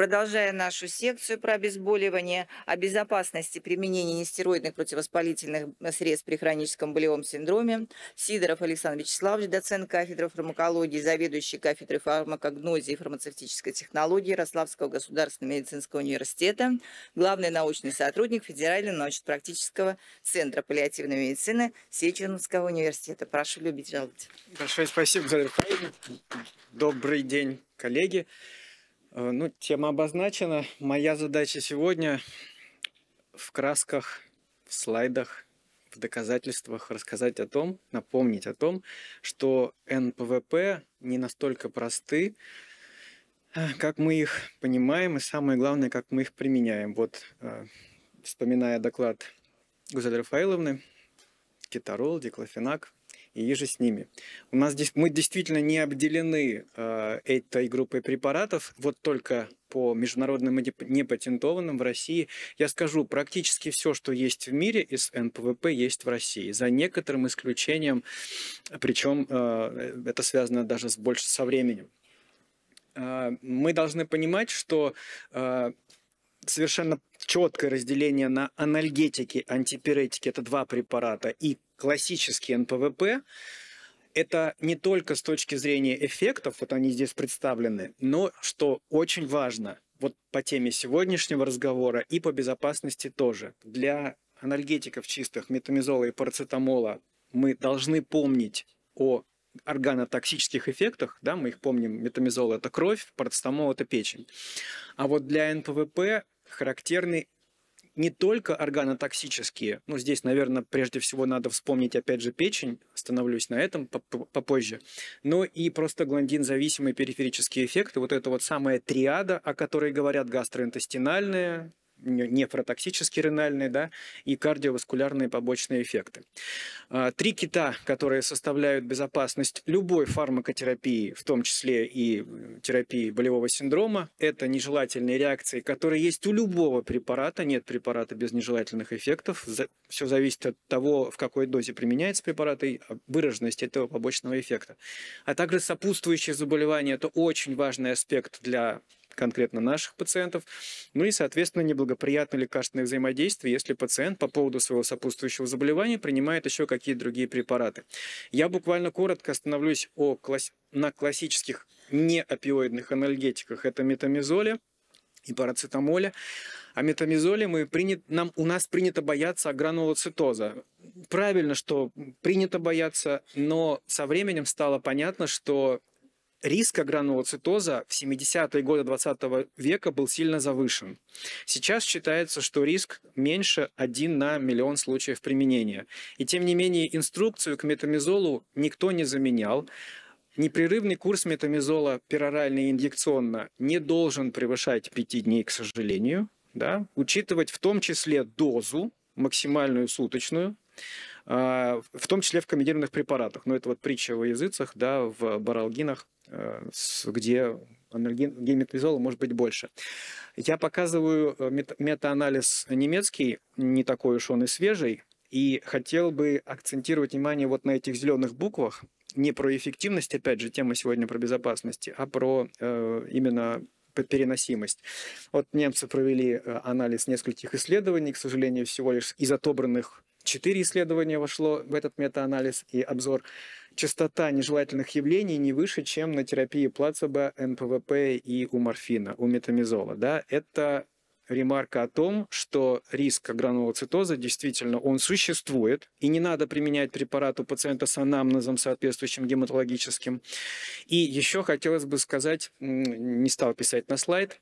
продолжая нашу секцию про обезболивание, о безопасности применения нестероидных противовоспалительных средств при хроническом болевом синдроме, Сидоров Александр Вячеславович, доцент кафедры фармакологии, заведующий кафедрой фармакогнозии и фармацевтической технологии Ярославского государственного медицинского университета, главный научный сотрудник Федерального научно-практического центра паллиативной медицины Сеченовского университета. Прошу любить, жаловать. Большое спасибо, Владимир Добрый день, коллеги. Э, ну, тема обозначена. Моя задача сегодня в красках, в слайдах, в доказательствах рассказать о том, напомнить о том, что НПВП не настолько просты, э, как мы их понимаем, и самое главное, как мы их применяем. Вот, э, вспоминая доклад Гузель Рафаиловны, кетарол, диклофенак – и еже с ними. У нас здесь мы действительно не обделены э, этой группой препаратов, вот только по международным и непатентованным в России. Я скажу, практически все, что есть в мире из НПВП, есть в России, за некоторым исключением, причем э, это связано даже с, больше со временем. Э, мы должны понимать, что э, совершенно четкое разделение на анальгетики, антипиретики, это два препарата, и классический НПВП, это не только с точки зрения эффектов, вот они здесь представлены, но, что очень важно, вот по теме сегодняшнего разговора и по безопасности тоже. Для анальгетиков чистых, метамизола и парацетамола мы должны помнить о органотоксических эффектах, да, мы их помним, метамизол – это кровь, парацетамол – это печень. А вот для НПВП характерны не только органотоксические, ну, здесь, наверное, прежде всего надо вспомнить, опять же, печень, остановлюсь на этом попозже, но и просто гландин-зависимые периферические эффекты, вот это вот самая триада, о которой говорят гастроинтестинальные, нефротоксические ренальные, да, и кардиоваскулярные побочные эффекты. А, три кита, которые составляют безопасность любой фармакотерапии, в том числе и терапии болевого синдрома, это нежелательные реакции, которые есть у любого препарата, нет препарата без нежелательных эффектов, все зависит от того, в какой дозе применяется препарат и а, выраженность этого побочного эффекта. А также сопутствующие заболевания – это очень важный аспект для конкретно наших пациентов. Ну и, соответственно, неблагоприятно лекарственное взаимодействие, если пациент по поводу своего сопутствующего заболевания принимает еще какие-то другие препараты. Я буквально коротко остановлюсь о класс... на классических неопиоидных анальгетиках. Это метамизоле и парацетамоле. А метамизоле мы принят, нам, у нас принято бояться агранулоцитоза. Правильно, что принято бояться, но со временем стало понятно, что риск агранулоцитоза в 70-е годы 20 века был сильно завышен. Сейчас считается, что риск меньше 1 на миллион случаев применения. И тем не менее инструкцию к метамизолу никто не заменял. Непрерывный курс метамизола перорально и инъекционно не должен превышать 5 дней, к сожалению. Да? Учитывать в том числе дозу, максимальную суточную, а, в том числе в комбинированных препаратах. Но ну, это вот притча во языцах, да, в баралгинах, э, где гемитозола может быть больше. Я показываю э, метаанализ немецкий, не такой уж он и свежий, и хотел бы акцентировать внимание вот на этих зеленых буквах, не про эффективность, опять же, тема сегодня про безопасность, а про э, именно переносимость. Вот немцы провели анализ нескольких исследований, к сожалению, всего лишь из отобранных Четыре исследования вошло в этот метаанализ и обзор. Частота нежелательных явлений не выше, чем на терапии плацебо, НПВП и у морфина, у метамизола. Да? Это ремарка о том, что риск гранулоцитоза действительно он существует, и не надо применять препарат у пациента с анамнезом соответствующим гематологическим. И еще хотелось бы сказать, не стал писать на слайд,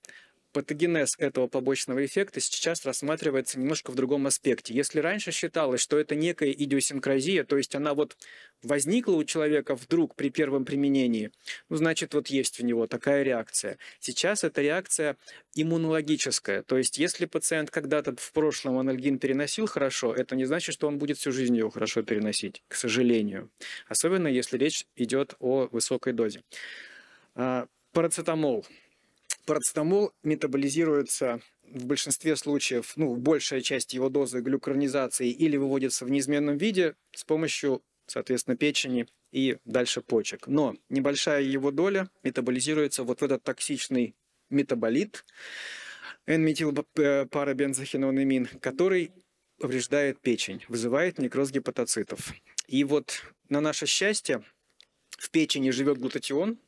патогенез этого побочного эффекта сейчас рассматривается немножко в другом аспекте. Если раньше считалось, что это некая идиосинкразия, то есть она вот возникла у человека вдруг при первом применении, ну, значит, вот есть у него такая реакция. Сейчас эта реакция иммунологическая. То есть, если пациент когда-то в прошлом анальгин переносил хорошо, это не значит, что он будет всю жизнь его хорошо переносить, к сожалению. Особенно, если речь идет о высокой дозе. А, парацетамол – Парацетамол метаболизируется в большинстве случаев, ну, большая часть его дозы глюкаронизации или выводится в неизменном виде с помощью, соответственно, печени и дальше почек. Но небольшая его доля метаболизируется вот в этот токсичный метаболит, N-метилпарабензохинонамин, который повреждает печень, вызывает некроз гепатоцитов. И вот на наше счастье в печени живет глутатион,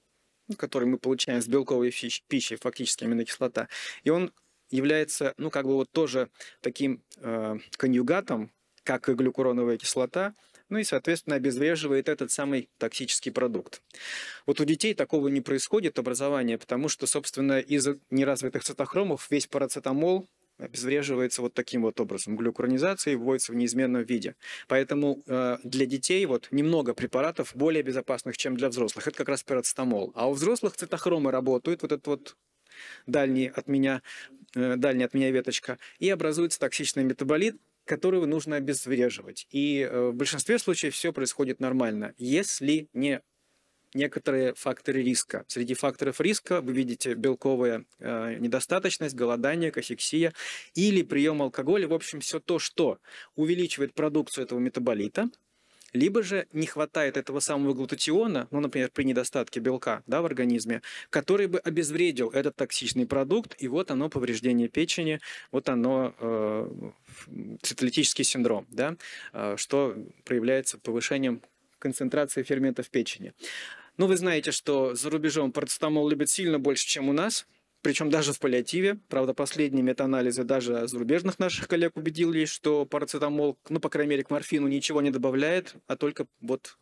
который мы получаем с белковой пищей фактически аминокислота, и он является, ну, как бы вот тоже таким э, конъюгатом, как и глюкуроновая кислота, ну и, соответственно, обезвреживает этот самый токсический продукт. Вот у детей такого не происходит образования, потому что, собственно, из неразвитых цитохромов весь парацетамол обезвреживается вот таким вот образом. Глюкуронизация и вводится в неизменном виде. Поэтому э, для детей вот немного препаратов более безопасных, чем для взрослых. Это как раз парацетамол. А у взрослых цитохромы работают, вот этот вот дальний от меня, э, дальняя от меня веточка, и образуется токсичный метаболит, который нужно обезвреживать. И э, в большинстве случаев все происходит нормально, если не некоторые факторы риска. Среди факторов риска вы видите белковая э, недостаточность, голодание, кахексия или прием алкоголя. В общем, все то, что увеличивает продукцию этого метаболита, либо же не хватает этого самого глутатиона, ну, например, при недостатке белка да, в организме, который бы обезвредил этот токсичный продукт, и вот оно повреждение печени, вот оно э, цитолитический синдром, да, э, что проявляется повышением концентрации ферментов печени. Ну, вы знаете, что за рубежом парацетамол любят сильно больше, чем у нас, причем даже в паллиативе. Правда, последние метаанализы даже зарубежных наших коллег убедились, что парацетамол, ну, по крайней мере, к морфину ничего не добавляет, а только вот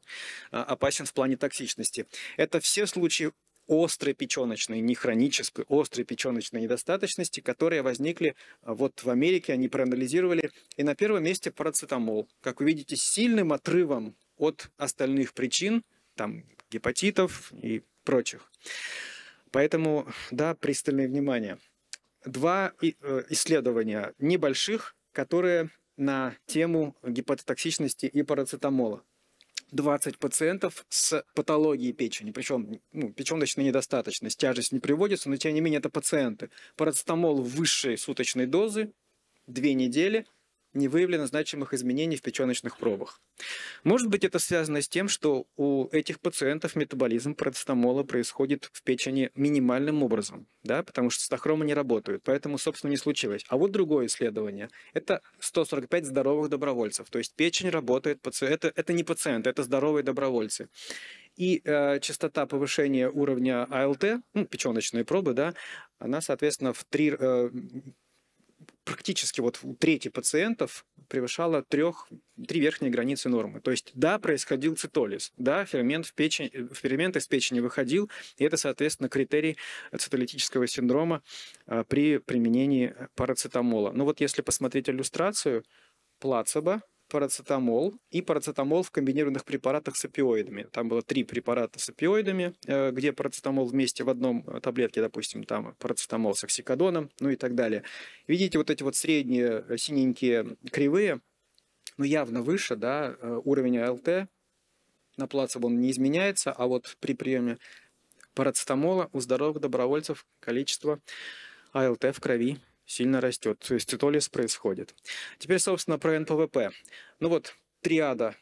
а, опасен в плане токсичности. Это все случаи острой печеночной, не хронической, острой печеночной недостаточности, которые возникли а, вот в Америке, они проанализировали. И на первом месте парацетамол. Как вы видите, сильным отрывом от остальных причин, там гепатитов и прочих. Поэтому, да, пристальное внимание. Два э, исследования небольших, которые на тему гепатотоксичности и парацетамола. 20 пациентов с патологией печени, причем ну, печеночной недостаточность, тяжесть не приводится, но тем не менее это пациенты. Парацетамол высшей суточной дозы, две недели – не выявлено значимых изменений в печеночных пробах. Может быть, это связано с тем, что у этих пациентов метаболизм парацетамола происходит в печени минимальным образом, да, потому что стахромы не работают, поэтому, собственно, не случилось. А вот другое исследование. Это 145 здоровых добровольцев, то есть печень работает, это, это не пациент, это здоровые добровольцы и э, частота повышения уровня АЛТ, ну, печеночные пробы, да, она, соответственно, в три, э, практически вот трети пациентов превышала трех, три верхние границы нормы. То есть, да, происходил цитолиз, да, фермент, в печени э, фермент из печени выходил, и это, соответственно, критерий цитолитического синдрома а, при применении парацетамола. Но вот если посмотреть иллюстрацию, плацебо – парацетамол и парацетамол в комбинированных препаратах с опиоидами. Там было три препарата с опиоидами, э, где парацетамол вместе в одном э, таблетке, допустим, там парацетамол с оксикодоном, ну и так далее. Видите вот эти вот средние э, синенькие кривые, но явно выше, да, уровень АЛТ, на плацебо он не изменяется, а вот при приеме парацетамола у здоровых добровольцев количество АЛТ в крови сильно растет. То есть титолиз происходит. Теперь, собственно, про НПВП. Ну вот, триада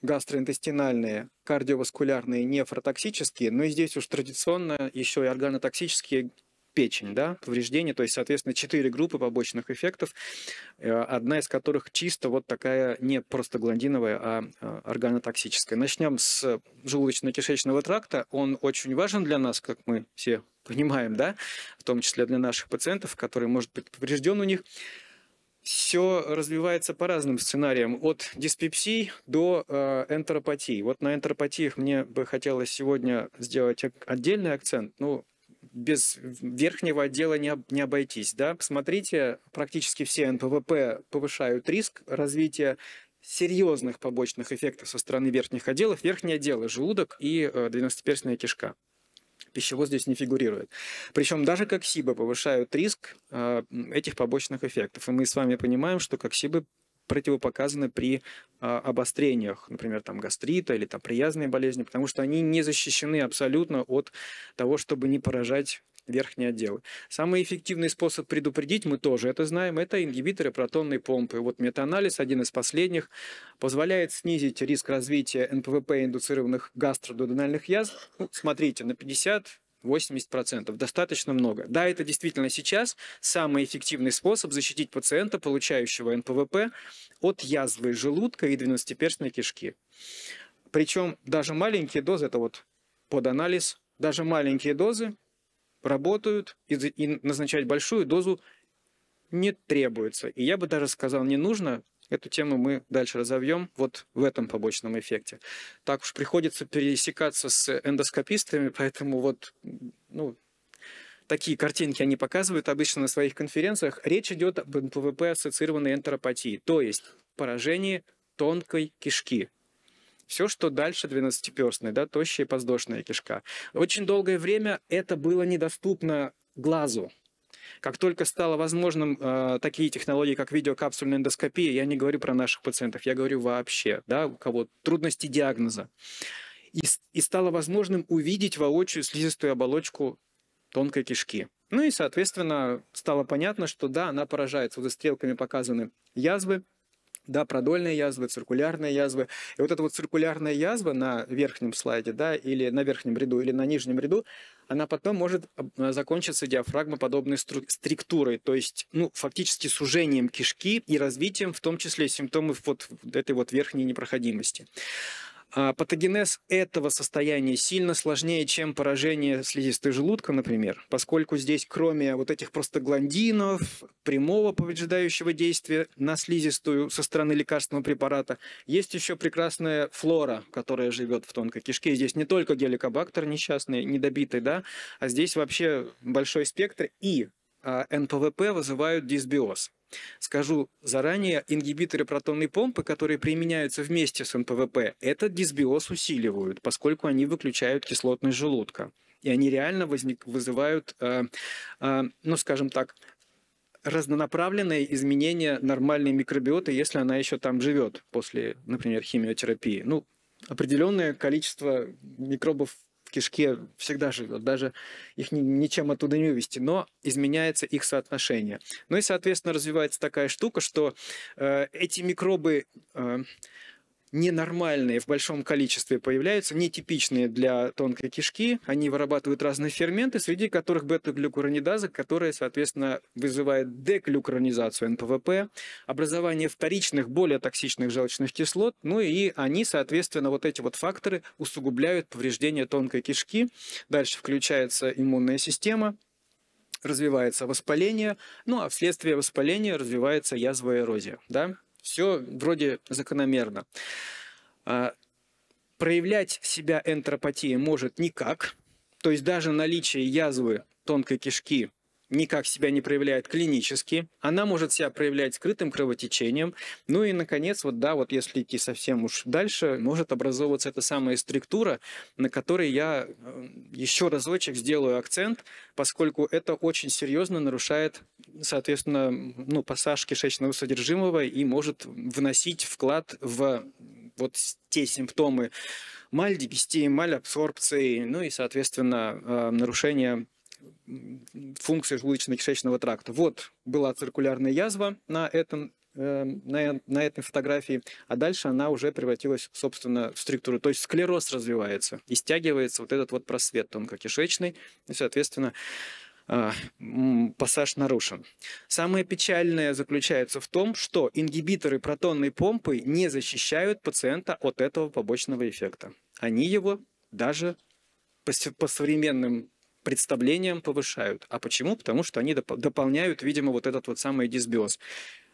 гастроинтестинальные, кардиоваскулярные, нефротоксические, но ну и здесь уж традиционно еще и органотоксические печень, да, повреждения, то есть, соответственно, четыре группы побочных эффектов, э, одна из которых чисто вот такая не просто гландиновая, а, а органотоксическая. Начнем с желудочно-кишечного тракта. Он очень важен для нас, как мы все понимаем, да, в том числе для наших пациентов, которые может быть поврежден у них, все развивается по разным сценариям, от диспепсии до э, энтеропатии. Вот на энтеропатиях мне бы хотелось сегодня сделать отдельный акцент. Ну, без верхнего отдела не, не обойтись. Да? Посмотрите, практически все НПВП повышают риск развития серьезных побочных эффектов со стороны верхних отделов. Верхние отделы – желудок и э, двенадцатиперстная кишка пищевод здесь не фигурирует. Причем даже как повышают риск а, этих побочных эффектов. И мы с вами понимаем, что как противопоказаны при а, обострениях, например, там гастрита или там приязные болезни, потому что они не защищены абсолютно от того, чтобы не поражать верхние отделы. Самый эффективный способ предупредить, мы тоже это знаем, это ингибиторы протонной помпы. Вот метаанализ, один из последних, позволяет снизить риск развития НПВП-индуцированных гастрододональных язв. Ну, смотрите, на 50 80%. Достаточно много. Да, это действительно сейчас самый эффективный способ защитить пациента, получающего НПВП, от язвы желудка и двенадцатиперстной кишки. Причем даже маленькие дозы, это вот под анализ, даже маленькие дозы работают, и, и назначать большую дозу не требуется. И я бы даже сказал, не нужно. Эту тему мы дальше разовьем вот в этом побочном эффекте. Так уж приходится пересекаться с эндоскопистами, поэтому вот ну, такие картинки они показывают обычно на своих конференциях. Речь идет об НПВП ассоциированной энтеропатии, то есть поражении тонкой кишки, все, что дальше 12-перстной, да, тощая и подвздошная кишка. Очень долгое время это было недоступно глазу. Как только стало возможным э, такие технологии, как видеокапсульная эндоскопия, я не говорю про наших пациентов, я говорю вообще, да, у кого трудности диагноза. И, и стало возможным увидеть воочию слизистую оболочку тонкой кишки. Ну и, соответственно, стало понятно, что да, она поражается. Вот стрелками показаны язвы, да, продольные язвы, циркулярные язвы. И вот эта вот циркулярная язва на верхнем слайде, да, или на верхнем ряду, или на нижнем ряду, она потом может э, закончиться диафрагмоподобной структурой, то есть, ну, фактически сужением кишки и развитием, в том числе, симптомов вот этой вот верхней непроходимости. А патогенез этого состояния сильно сложнее, чем поражение слизистой желудка, например, поскольку здесь кроме вот этих простагландинов, прямого повреждающего действия на слизистую со стороны лекарственного препарата, есть еще прекрасная флора, которая живет в тонкой кишке. здесь не только геликобактер несчастный, недобитый, да, а здесь вообще большой спектр. И а, НПВП вызывают дисбиоз. Скажу заранее, ингибиторы протонной помпы, которые применяются вместе с НПВП, этот дисбиоз усиливают, поскольку они выключают кислотность желудка. И они реально возник, вызывают, э, э, ну, скажем так, разнонаправленные изменения нормальной микробиоты, если она еще там живет после, например, химиотерапии. Ну, определенное количество микробов кишке всегда живет, даже их ни ничем оттуда не вывести, но изменяется их соотношение. Ну и, соответственно, развивается такая штука, что э, эти микробы... Э, ненормальные в большом количестве появляются, нетипичные для тонкой кишки. Они вырабатывают разные ферменты, среди которых бета-глюкуронидаза, которая, соответственно, вызывает деклюкуронизацию НПВП, образование вторичных, более токсичных желчных кислот. Ну и они, соответственно, вот эти вот факторы усугубляют повреждение тонкой кишки. Дальше включается иммунная система, развивается воспаление, ну а вследствие воспаления развивается язва эрозия. Да? Все вроде закономерно. А, проявлять себя энтропатия может никак, то есть даже наличие язвы тонкой кишки никак себя не проявляет клинически, она может себя проявлять скрытым кровотечением, ну и, наконец, вот да, вот если идти совсем уж дальше, может образовываться эта самая структура, на которой я э, еще разочек сделаю акцент, поскольку это очень серьезно нарушает, соответственно, ну, пассаж кишечного содержимого и может вносить вклад в вот те симптомы маль мальабсорбции, ну и, соответственно, э, нарушение функции желудочно-кишечного тракта. Вот была циркулярная язва на этом э, на, на этой фотографии, а дальше она уже превратилась, собственно, в структуру. То есть склероз развивается и стягивается вот этот вот просвет тонкокишечный, и, соответственно, э, пассаж нарушен. Самое печальное заключается в том, что ингибиторы протонной помпы не защищают пациента от этого побочного эффекта. Они его даже по, по современным представлениям повышают. А почему? Потому что они доп- дополняют, видимо, вот этот вот самый дисбиоз.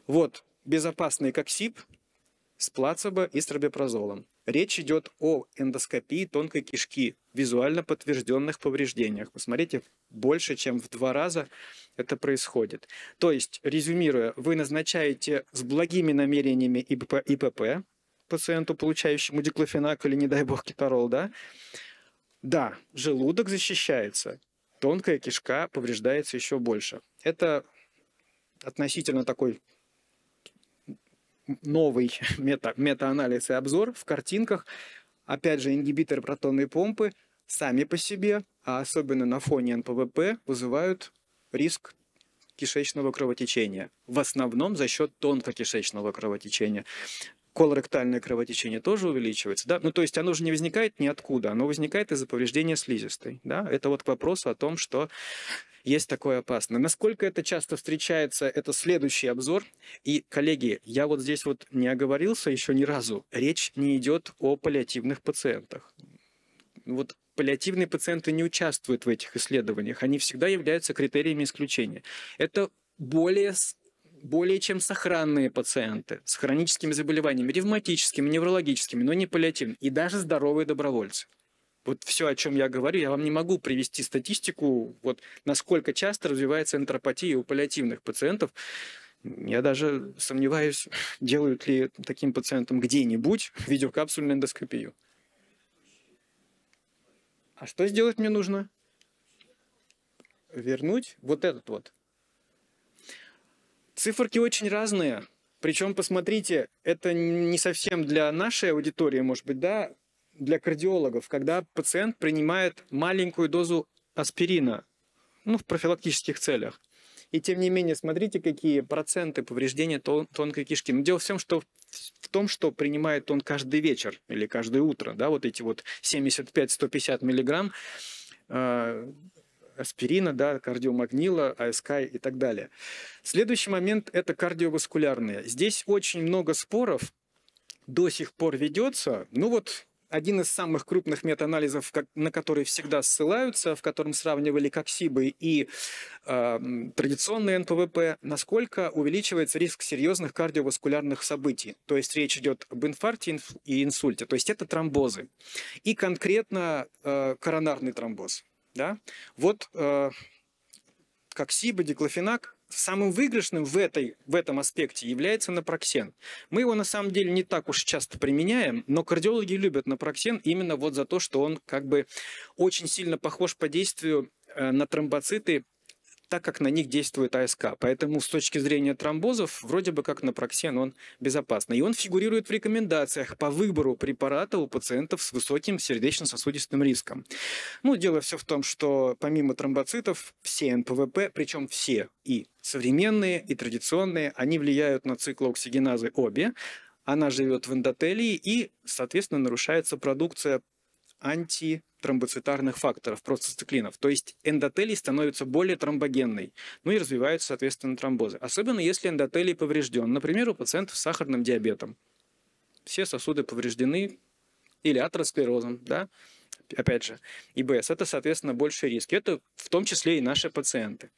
Вот, безопасный коксип с плацебо и с робепрозолом. Речь идет о эндоскопии тонкой кишки, визуально подтвержденных повреждениях. Посмотрите, больше, чем в два раза это происходит. То есть, резюмируя, вы назначаете с благими намерениями ИПП, ИПП пациенту, получающему диклофенак или, не дай бог, кетарол, да, да, желудок защищается, тонкая кишка повреждается еще больше. Это относительно такой новый мета, метаанализ и обзор в картинках. Опять же, ингибиторы протонной помпы сами по себе, а особенно на фоне НПВП, вызывают риск кишечного кровотечения. В основном за счет тонкокишечного кровотечения колоректальное кровотечение тоже увеличивается. Да? Ну, то есть оно же не возникает ниоткуда, оно возникает из-за повреждения слизистой. Да? Это вот к вопросу о том, что есть такое опасное. Насколько это часто встречается, это следующий обзор. И, коллеги, я вот здесь вот не оговорился еще ни разу. Речь не идет о паллиативных пациентах. Вот паллиативные пациенты не участвуют в этих исследованиях. Они всегда являются критериями исключения. Это более более чем сохранные пациенты с хроническими заболеваниями, ревматическими, неврологическими, но не паллиативными, и даже здоровые добровольцы. Вот все, о чем я говорю, я вам не могу привести статистику, вот насколько часто развивается энтропатия у паллиативных пациентов. Я даже сомневаюсь, делают ли таким пациентам где-нибудь видеокапсульную эндоскопию. А что сделать мне нужно? Вернуть вот этот вот Циферки очень разные. Причем, посмотрите, это не совсем для нашей аудитории, может быть, да, для кардиологов, когда пациент принимает маленькую дозу аспирина, ну, в профилактических целях. И тем не менее, смотрите, какие проценты повреждения тон тонкой кишки. Но дело в том, что в том, что принимает он каждый вечер или каждое утро, да, вот эти вот 75-150 миллиграмм, а, аспирина, да, кардиомагнила, АСК и так далее. Следующий момент – это кардиоваскулярные. Здесь очень много споров до сих пор ведется. Ну вот один из самых крупных метаанализов, на который всегда ссылаются, в котором сравнивали коксибы и э, традиционные НПВП, насколько увеличивается риск серьезных кардиоваскулярных событий. То есть речь идет об инфаркте и инсульте. То есть это тромбозы. И конкретно э, коронарный тромбоз. Да? Вот э, как сиба, диклофенак, самым выигрышным в, этой, в этом аспекте является напроксен. Мы его на самом деле не так уж часто применяем, но кардиологи любят напроксен именно вот за то, что он как бы очень сильно похож по действию э, на тромбоциты так как на них действует АСК. Поэтому с точки зрения тромбозов, вроде бы как напроксен он безопасный И он фигурирует в рекомендациях по выбору препарата у пациентов с высоким сердечно-сосудистым риском. Ну, дело все в том, что помимо тромбоцитов, все НПВП, причем все и современные, и традиционные, они влияют на циклооксигеназы обе. Она живет в эндотелии и, соответственно, нарушается продукция антитромбоцитарных факторов, простоциклинов. То есть эндотелий становится более тромбогенной, ну и развиваются, соответственно, тромбозы. Особенно если эндотелий поврежден, например, у пациентов с сахарным диабетом. Все сосуды повреждены или атеросклерозом, да, опять же, ИБС. Это, соответственно, больший риск. Это в том числе и наши пациенты.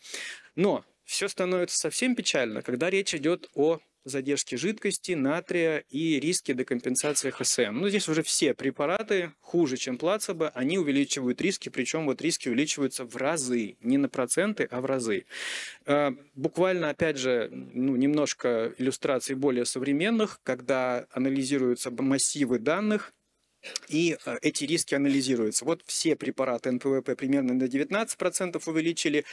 Но все становится совсем печально, когда речь идет о задержке жидкости, натрия и риске декомпенсации ХСМ. Ну, здесь уже все препараты хуже, чем плацебо, они увеличивают риски, причем вот риски увеличиваются в разы, не на проценты, а в разы. Э, буквально, опять же, ну, немножко иллюстраций более современных, когда анализируются массивы данных, и э, эти риски анализируются. Вот все препараты НПВП примерно на 19% увеличили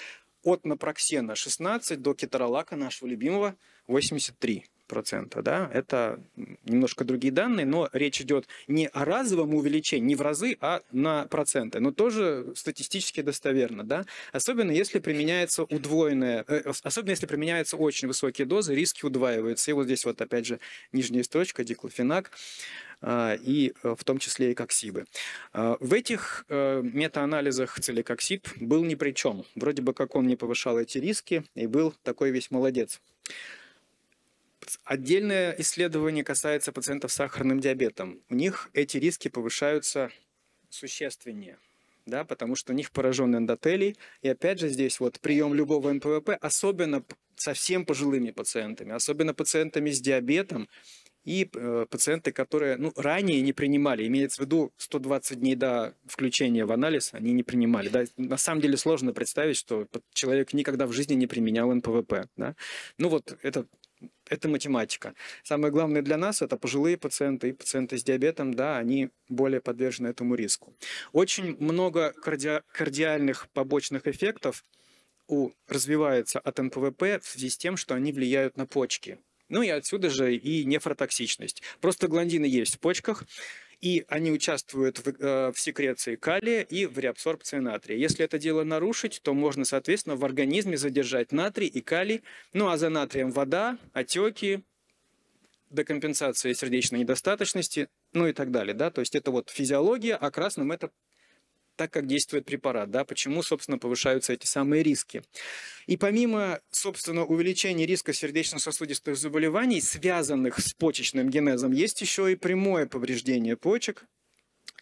от напроксена 16 до китаралака нашего любимого 83 процента, да, это немножко другие данные, но речь идет не о разовом увеличении, не в разы, а на проценты, но тоже статистически достоверно, да, особенно если применяется удвоенная, э, особенно если применяются очень высокие дозы, риски удваиваются, и вот здесь вот опять же нижняя строчка, диклофенак, а, и э, в том числе и коксибы. А, в этих э, метаанализах целикоксиб был ни при чем. Вроде бы как он не повышал эти риски и был такой весь молодец эффект. Отдельное исследование касается пациентов с сахарным диабетом. У них эти риски повышаются существеннее да, потому что у них поражен эндотелий. И опять же здесь вот прием любого НПВП, особенно совсем пожилыми пациентами, особенно пациентами с диабетом и э, пациенты, которые ну, ранее не принимали, имеется в виду 120 дней до включения в анализ, они не принимали. Да? На самом деле сложно представить, что человек никогда в жизни не применял НПВП. Да? Ну вот это это математика. Самое главное для нас это пожилые пациенты и пациенты с диабетом, да, они более подвержены этому риску. Очень много карди... кардиальных побочных эффектов у развивается от НПВП в связи с тем, что они влияют на почки. Ну и отсюда же и нефротоксичность. Просто гландины есть в почках, и они участвуют в, э, в секреции калия и в реабсорбции натрия. Если это дело нарушить, то можно, соответственно, в организме задержать натрий и калий, ну а за натрием вода, отеки, декомпенсация сердечной недостаточности, ну и так далее. Да? То есть это вот физиология, а красным это так, как действует препарат, да, почему, собственно, повышаются эти самые риски. И помимо, собственно, увеличения риска сердечно-сосудистых заболеваний, связанных с почечным генезом, есть еще и прямое повреждение почек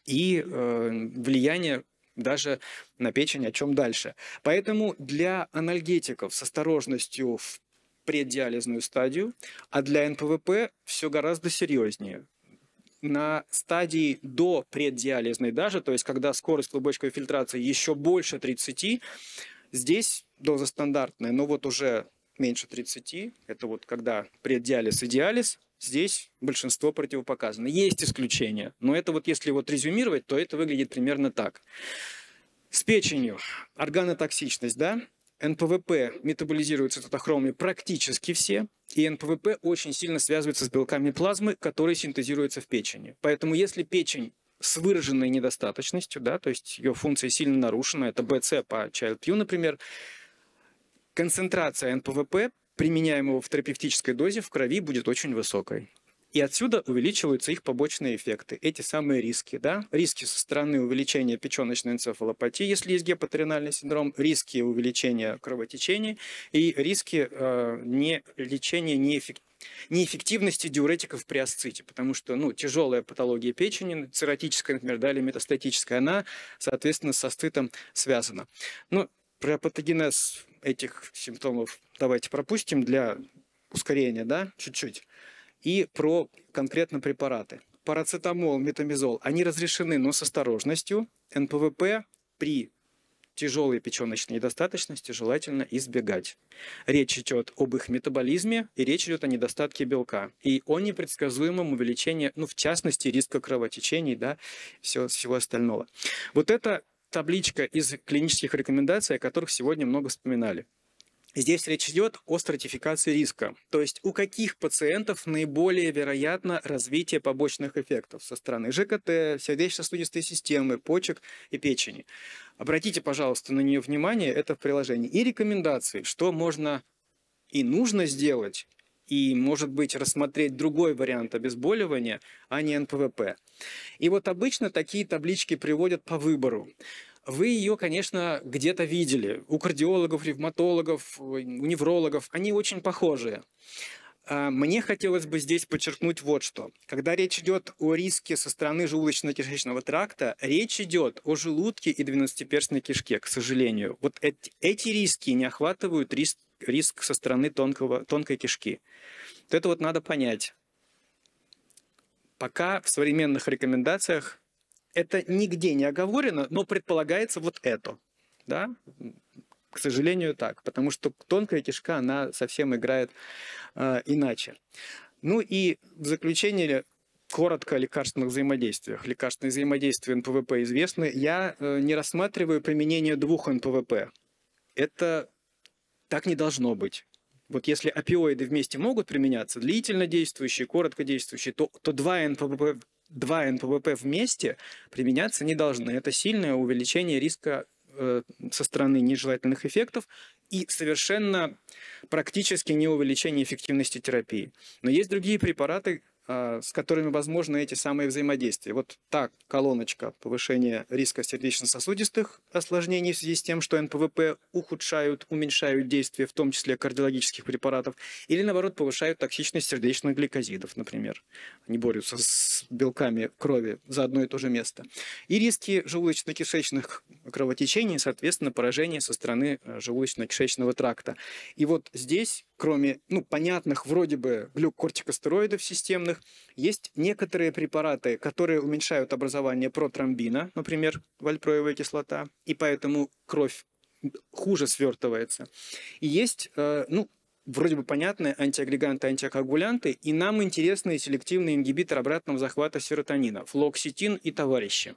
и э, влияние даже на печень, о чем дальше. Поэтому для анальгетиков с осторожностью в преддиализную стадию, а для НПВП все гораздо серьезнее на стадии до преддиализной даже, то есть когда скорость клубочковой фильтрации еще больше 30, здесь доза стандартная, но вот уже меньше 30, это вот когда преддиализ и диализ, здесь большинство противопоказано. Есть исключения, но это вот если вот резюмировать, то это выглядит примерно так. С печенью органотоксичность, да? НПВП метаболизируются тотохромами практически все, и НПВП очень сильно связывается с белками плазмы, которые синтезируются в печени. Поэтому если печень с выраженной недостаточностью, да, то есть ее функция сильно нарушена, это БЦ по ChildView, например, концентрация НПВП, применяемого в терапевтической дозе, в крови будет очень высокой. И отсюда увеличиваются их побочные эффекты, эти самые риски. Да? Риски со стороны увеличения печеночной энцефалопатии, если есть гепаторинальный синдром, риски увеличения кровотечений и риски э, не, лечения неэффективного неэффективности диуретиков при асците, потому что ну, тяжелая патология печени, цирротическая, например, да, или метастатическая, она, соответственно, с асцитом связана. Но ну, про патогенез этих симптомов давайте пропустим для ускорения, да, чуть-чуть и про конкретно препараты. Парацетамол, метамизол, они разрешены, но с осторожностью. НПВП при тяжелой печеночной недостаточности желательно избегать. Речь идет об их метаболизме и речь идет о недостатке белка и о непредсказуемом увеличении, ну, в частности, риска кровотечений, да, все, всего остального. Вот это табличка из клинических рекомендаций, о которых сегодня много вспоминали. Здесь речь идет о стратификации риска, то есть у каких пациентов наиболее вероятно развитие побочных эффектов со стороны ЖКТ, сердечно-сосудистой системы, почек и печени. Обратите, пожалуйста, на нее внимание, это в приложении. И рекомендации, что можно и нужно сделать, и, может быть, рассмотреть другой вариант обезболивания, а не НПВП. И вот обычно такие таблички приводят по выбору вы ее, конечно, где-то видели. У кардиологов, ревматологов, у неврологов. Они очень похожие. А, мне хотелось бы здесь подчеркнуть вот что. Когда речь идет о риске со стороны желудочно-кишечного тракта, речь идет о желудке и двенадцатиперстной кишке, к сожалению. Вот эти, риски не охватывают риск, риск со стороны тонкого, тонкой кишки. Вот это вот надо понять. Пока в современных рекомендациях это нигде не оговорено, но предполагается вот это. Да? К сожалению, так, потому что тонкая кишка, она совсем играет э, иначе. Ну и в заключение коротко о лекарственных взаимодействиях. Лекарственные взаимодействия НПВП известны. Я э, не рассматриваю применение двух НПВП. Это так не должно быть. Вот если опиоиды вместе могут применяться, длительно действующие, коротко действующие, то, то два НПВП два НПВП вместе применяться не должны. Это сильное увеличение риска э, со стороны нежелательных эффектов и совершенно практически не увеличение эффективности терапии. Но есть другие препараты, а, с которыми возможны эти самые взаимодействия. Вот так колоночка повышения риска сердечно-сосудистых осложнений в связи с тем, что НПВП ухудшают, уменьшают действие, в том числе кардиологических препаратов, или наоборот повышают токсичность сердечных гликозидов, например. Они борются с белками крови за одно и то же место. И риски желудочно-кишечных кровотечений, соответственно, поражения со стороны э, желудочно-кишечного тракта. И вот здесь кроме ну, понятных вроде бы глюкортикостероидов системных, есть некоторые препараты, которые уменьшают образование протромбина, например, вальпроевая кислота, и поэтому кровь хуже свертывается. И есть, э, ну, вроде бы понятны антиагреганты, антиокоагулянты, и нам интересны селективные ингибиторы обратного захвата серотонина, флоксетин и товарищи.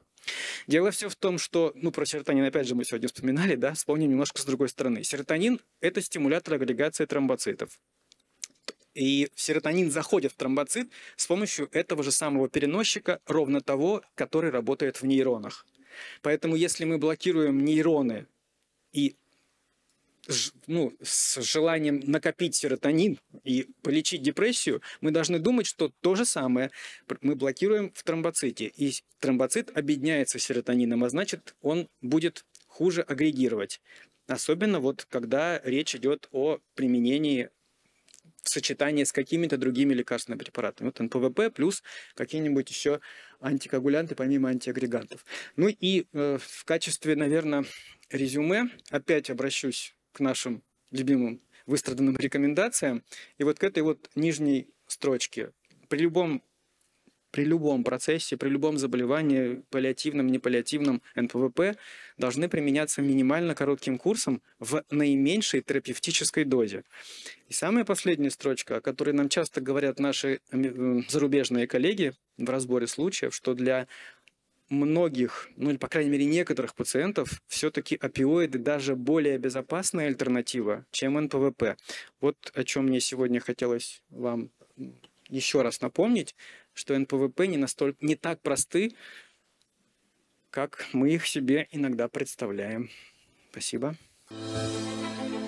Дело все в том, что, ну, про серотонин, опять же, мы сегодня вспоминали, да, вспомним немножко с другой стороны. Серотонин – это стимулятор агрегации тромбоцитов. И серотонин заходит в тромбоцит с помощью этого же самого переносчика, ровно того, который работает в нейронах. Поэтому если мы блокируем нейроны и ну, с желанием накопить серотонин и полечить депрессию, мы должны думать, что то же самое мы блокируем в тромбоците. И тромбоцит объединяется с серотонином, а значит, он будет хуже агрегировать. Особенно вот когда речь идет о применении в сочетании с какими-то другими лекарственными препаратами. Вот НПВП плюс какие-нибудь еще антикоагулянты помимо антиагрегантов. Ну и э, в качестве, наверное, резюме опять обращусь к нашим любимым выстраданным рекомендациям. И вот к этой вот нижней строчке. При любом при любом процессе, при любом заболевании, паллиативном, непаллиативном, НПВП, должны применяться минимально коротким курсом в наименьшей терапевтической дозе. И самая последняя строчка, о которой нам часто говорят наши э, зарубежные коллеги в разборе случаев, что для многих, ну или, по крайней мере, некоторых пациентов все-таки опиоиды даже более безопасная альтернатива, чем НПВП. Вот о чем мне сегодня хотелось вам еще раз напомнить, что НПВП не, настолько, не так просты, как мы их себе иногда представляем. Спасибо. Thank you.